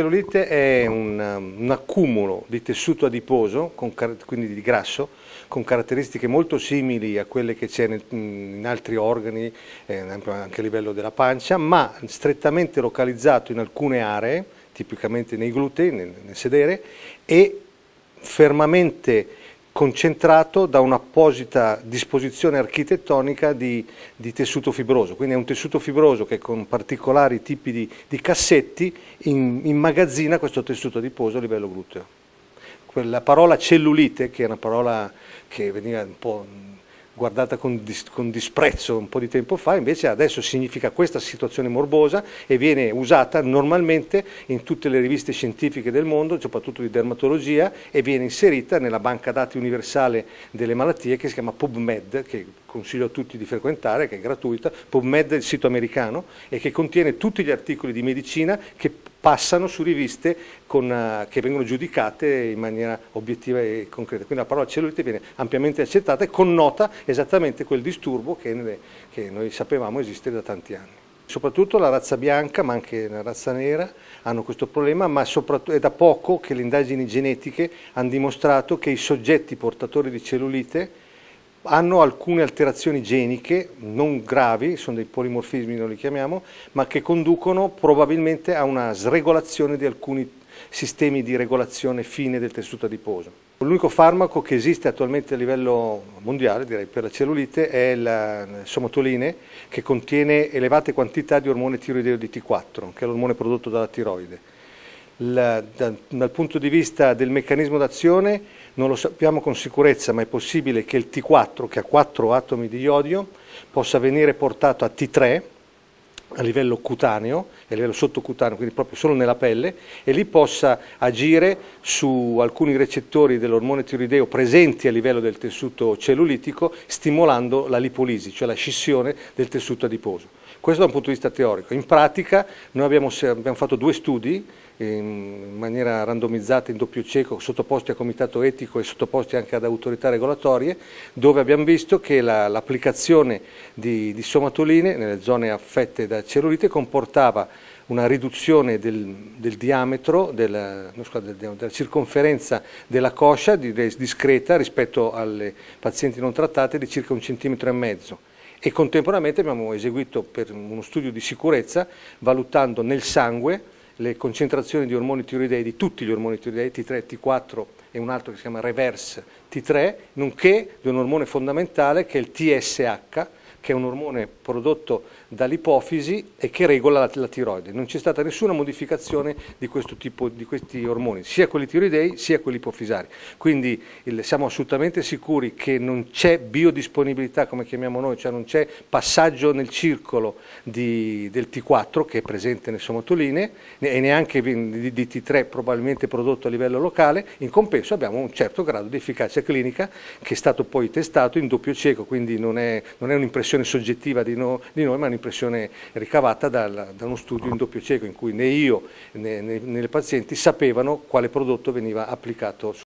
cellulite è un, um, un accumulo di tessuto adiposo, con, quindi di grasso, con caratteristiche molto simili a quelle che c'è mm, in altri organi, eh, anche a livello della pancia, ma strettamente localizzato in alcune aree, tipicamente nei glutei, nel, nel sedere, e fermamente concentrato da un'apposita disposizione architettonica di, di, tessuto fibroso, quindi è un tessuto fibroso che con particolari tipi di, di cassetti immagazzina questo tessuto adiposo a livello gluteo. Quella parola cellulite, che è una parola che veniva un po' guardata con, dis con, disprezzo un po' di tempo fa, invece adesso significa questa situazione morbosa e viene usata normalmente in tutte le riviste scientifiche del mondo, soprattutto di dermatologia, e viene inserita nella banca dati universale delle malattie che si chiama PubMed, che consiglio a tutti di frequentare, che è gratuita, PubMed è il sito americano e che contiene tutti gli articoli di medicina che passano su riviste con, eh, che vengono giudicate in maniera obiettiva e concreta. Quindi la parola cellulite viene ampiamente accettata e connota esattamente quel disturbo che, nelle, che noi sapevamo esistere da tanti anni. Soprattutto la razza bianca, ma anche la razza nera, hanno questo problema, ma è da poco che le indagini genetiche hanno dimostrato che i soggetti portatori di cellulite hanno alcune alterazioni geniche non gravi, sono dei polimorfismi, non li chiamiamo, ma che conducono probabilmente a una sregolazione di alcuni sistemi di regolazione fine del tessuto adiposo. L'unico farmaco che esiste attualmente a livello mondiale, direi, per la cellulite è la somatoline, che contiene elevate quantità di ormone tiroideo di T4, che è l'ormone prodotto dalla tiroide la, da, dal punto di vista del meccanismo d'azione non lo sappiamo con sicurezza, ma è possibile che il T4, che ha 4 atomi di iodio, possa venire portato a T3 a livello cutaneo, a livello sottocutaneo, quindi proprio solo nella pelle, e lì possa agire su alcuni recettori dell'ormone tiroideo presenti a livello del tessuto cellulitico, stimolando la lipolisi, cioè la scissione del tessuto adiposo. Questo da un punto di vista teorico. In pratica noi abbiamo, abbiamo fatto due studi in maniera randomizzata in doppio cieco, sottoposti a comitato etico e sottoposti anche ad autorità regolatorie, dove abbiamo visto che l'applicazione la, di, di, somatoline nelle zone affette da cellulite comportava una riduzione del, del diametro, della, scusate, della, circonferenza della coscia discreta rispetto alle pazienti non trattate di circa un centimetro e mezzo e contemporaneamente abbiamo eseguito per uno studio di sicurezza valutando nel sangue le concentrazioni di ormoni tiroidei, di tutti gli ormoni tiroidei, T3, T4 e un altro che si chiama reverse T3, nonché di un ormone fondamentale che è il TSH, che è un ormone prodotto dall'ipofisi e che regola la, la, tiroide. Non c'è stata nessuna modificazione di, questo tipo, di questi ormoni, sia quelli tiroidei sia quelli ipofisari. Quindi il, siamo assolutamente sicuri che non c'è biodisponibilità, come chiamiamo noi, cioè non c'è passaggio nel circolo di, del T4 che è presente nelle somatoline e neanche di, di T3 probabilmente prodotto a livello locale. In compenso abbiamo un certo grado di efficacia clinica che è stato poi testato in doppio cieco, quindi non è, non è un'impressione un'impressione soggettiva di, no, di, noi, ma un'impressione ricavata dal, da uno studio in doppio cieco in cui né io né, né, né le pazienti sapevano quale prodotto veniva applicato